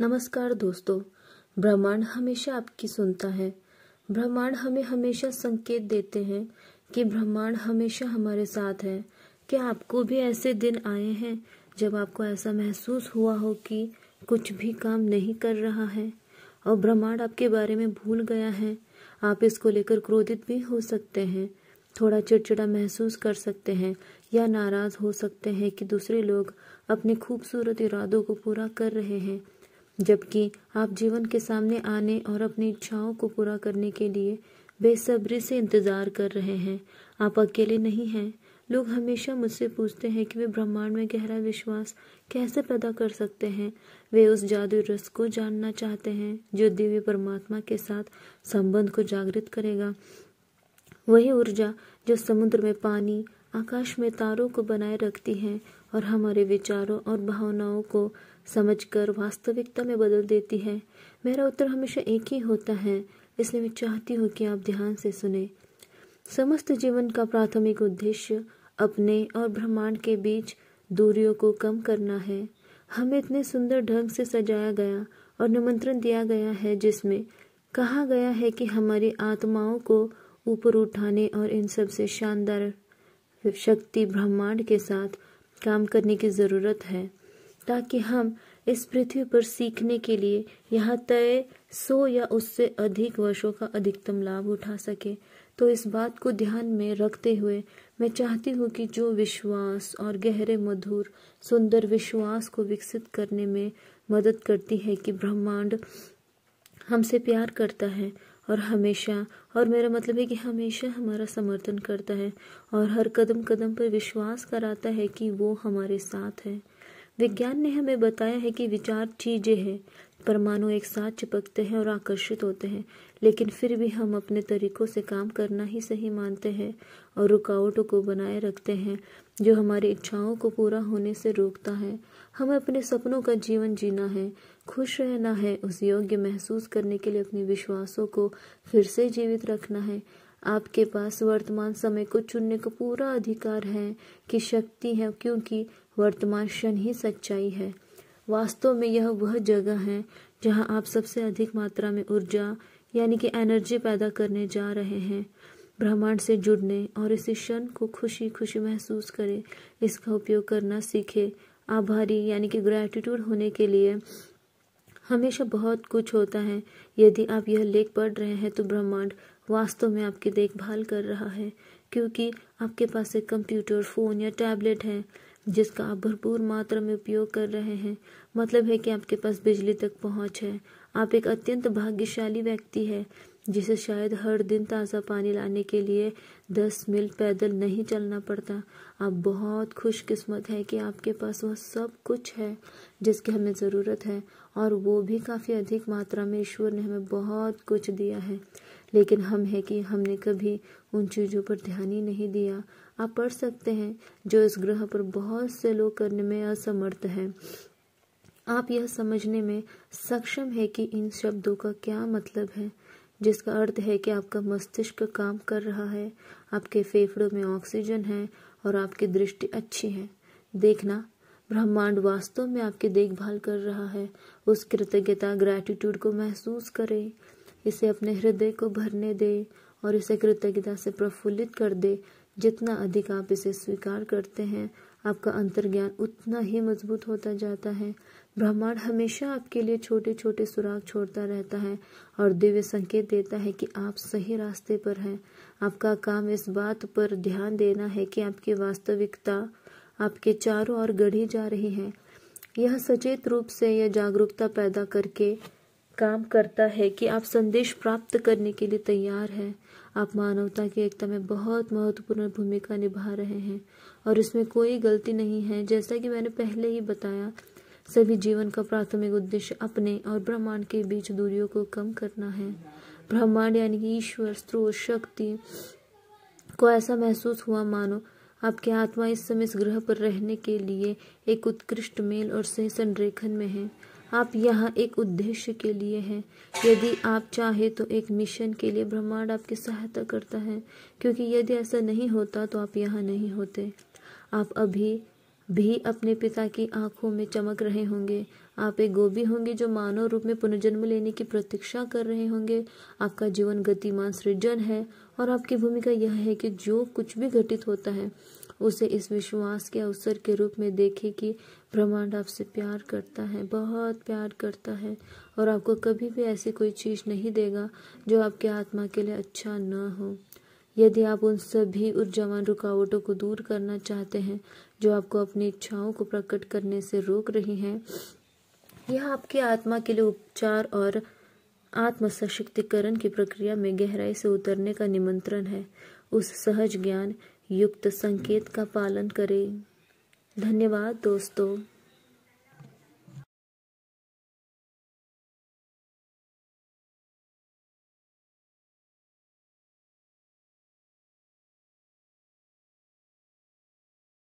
नमस्कार दोस्तों ब्रह्मांड हमेशा आपकी सुनता है ब्रह्मांड हमें हमेशा संकेत देते हैं कि ब्रह्मांड हमेशा हमारे साथ है क्या आपको भी ऐसे दिन आए हैं जब आपको ऐसा महसूस हुआ हो कि कुछ भी काम नहीं कर रहा है और ब्रह्मांड आपके बारे में भूल गया है आप इसको लेकर क्रोधित भी हो सकते हैं थोड़ा चिड़चिड़ा महसूस कर सकते हैं या नाराज़ हो सकते हैं कि दूसरे लोग अपने खूबसूरत इरादों को पूरा कर रहे हैं जबकि आप जीवन के सामने आने और अपनी इच्छाओं को पूरा करने के लिए बेसब्री से इंतज़ार कर रहे हैं आप अकेले नहीं हैं लोग हमेशा मुझसे पूछते हैं कि वे ब्रह्मांड में गहरा विश्वास कैसे पैदा कर सकते हैं वे उस जादू रस को जानना चाहते हैं जो दिव्य परमात्मा के साथ संबंध को जागृत करेगा वही ऊर्जा जो समुद्र में पानी आकाश में तारों को बनाए रखती है और हमारे विचारों और भावनाओं को समझकर वास्तविकता में बदल देती है मेरा उत्तर हमेशा एक ही होता है इसलिए मैं चाहती हूँ कि आप ध्यान से सुने समस्त जीवन का प्राथमिक उद्देश्य अपने और ब्रह्मांड के बीच दूरियों को कम करना है हमें इतने सुंदर ढंग से सजाया गया और निमंत्रण दिया गया है जिसमें कहा गया है कि हमारी आत्माओं को ऊपर उठाने और इन सबसे शानदार शक्ति ब्रह्मांड के साथ काम करने की ज़रूरत है ताकि हम इस पृथ्वी पर सीखने के लिए यहाँ तय सो या उससे अधिक वर्षों का अधिकतम लाभ उठा सके तो इस बात को ध्यान में रखते हुए मैं चाहती हूँ कि जो विश्वास और गहरे मधुर सुंदर विश्वास को विकसित करने में मदद करती है कि ब्रह्मांड हमसे प्यार करता है और हमेशा और मेरा मतलब है कि हमेशा हमारा समर्थन करता है और हर कदम कदम पर विश्वास कराता है कि वो हमारे साथ है विज्ञान ने हमें बताया है कि विचार चीजें हैं परमाणु एक साथ चिपकते हैं और आकर्षित होते हैं लेकिन फिर भी हम अपने तरीकों से काम करना ही सही मानते हैं और रुकावटों को बनाए रखते हैं जो हमारी इच्छाओं को पूरा होने से रोकता है हमें अपने सपनों का जीवन जीना है खुश रहना है उस योग्य महसूस करने के लिए अपने विश्वासों को फिर से जीवित रखना है आपके पास वर्तमान समय को चुनने का पूरा अधिकार है कि शक्ति है क्योंकि वर्तमान क्षण ही सच्चाई है वास्तव में यह वह जगह है जहां आप सबसे अधिक मात्रा में ऊर्जा यानी कि एनर्जी पैदा करने जा रहे हैं ब्रह्मांड से जुड़ने और इस क्षण को खुशी खुशी महसूस करें इसका उपयोग करना सीखें आभारी यानी कि ग्रैटिट्यूड होने के लिए हमेशा बहुत कुछ होता है यदि आप यह लेख पढ़ रहे हैं तो ब्रह्मांड वास्तव में आपकी देखभाल कर रहा है क्योंकि आपके पास एक कंप्यूटर फ़ोन या टैबलेट है जिसका आप भरपूर मात्रा में उपयोग कर रहे हैं मतलब है कि आपके पास बिजली तक पहुंच है आप एक अत्यंत भाग्यशाली व्यक्ति है जिसे शायद हर दिन ताज़ा पानी लाने के लिए दस मील पैदल नहीं चलना पड़ता आप बहुत खुशकिस्मत है कि आपके पास वह सब कुछ है जिसकी हमें ज़रूरत है और वो भी काफ़ी अधिक मात्रा में ईश्वर ने हमें बहुत कुछ दिया है लेकिन हम है कि हमने कभी उन चीज़ों पर ध्यान ही नहीं दिया आप पढ़ सकते हैं जो इस ग्रह पर बहुत से लोग करने में असमर्थ हैं आप यह समझने में सक्षम है कि इन शब्दों का क्या मतलब है जिसका अर्थ है कि आपका मस्तिष्क काम कर रहा है आपके फेफड़ों में ऑक्सीजन है और आपकी दृष्टि अच्छी है देखना ब्रह्मांड वास्तव में आपकी देखभाल कर रहा है उस कृतज्ञता ग्रैटिट्यूड को महसूस करें इसे अपने हृदय को भरने दे और इसे कृतज्ञता से प्रफुल्लित कर दे जितना अधिक आप इसे स्वीकार करते हैं आपका अंतर्ज्ञान उतना ही मजबूत होता जाता है ब्रह्मांड हमेशा आपके लिए छोटे छोटे सुराग छोड़ता रहता है और दिव्य संकेत देता है कि आप सही रास्ते पर हैं आपका काम इस बात पर ध्यान देना है कि आपकी वास्तविकता आपके चारों ओर गढ़ी जा रही है यह सचेत रूप से यह जागरूकता पैदा करके काम करता है कि आप संदेश प्राप्त करने के लिए तैयार हैं आप मानवता की एकता में बहुत महत्वपूर्ण भूमिका निभा रहे हैं और इसमें कोई गलती नहीं है जैसा कि मैंने पहले ही बताया सभी जीवन का प्राथमिक उद्देश्य अपने और ब्रह्मांड के बीच दूरियों को कम करना है ब्रह्मांड यानी कि ईश्वर स्रोत शक्ति को ऐसा महसूस हुआ मानो आपकी आत्मा इस समय इस ग्रह पर रहने के लिए एक उत्कृष्ट मेल और सही संरेखन में है आप यहाँ एक उद्देश्य के लिए हैं यदि आप चाहे तो एक मिशन के लिए ब्रह्मांड आपकी सहायता करता है क्योंकि यदि ऐसा नहीं होता तो आप यहाँ नहीं होते आप अभी भी अपने पिता की आंखों में चमक रहे होंगे आप एक गोभी होंगे जो मानव रूप में पुनर्जन्म लेने की प्रतीक्षा कर रहे होंगे आपका जीवन गतिमान सृजन है और आपकी भूमिका यह है कि जो कुछ भी घटित होता है उसे इस विश्वास के अवसर के रूप में देखे कि ब्रह्मांड आपसे प्यार करता है बहुत प्यार करता है और आपको कभी भी ऐसी कोई चीज़ नहीं देगा जो आपके आत्मा के लिए अच्छा न हो यदि आप उन सभी ऊर्जावान रुकावटों को दूर करना चाहते हैं जो आपको अपनी इच्छाओं को प्रकट करने से रोक रही हैं यह आपकी आत्मा के लिए उपचार और आत्म सशक्तिकरण की प्रक्रिया में गहराई से उतरने का निमंत्रण है उस सहज ज्ञान युक्त संकेत का पालन करें धन्यवाद दोस्तों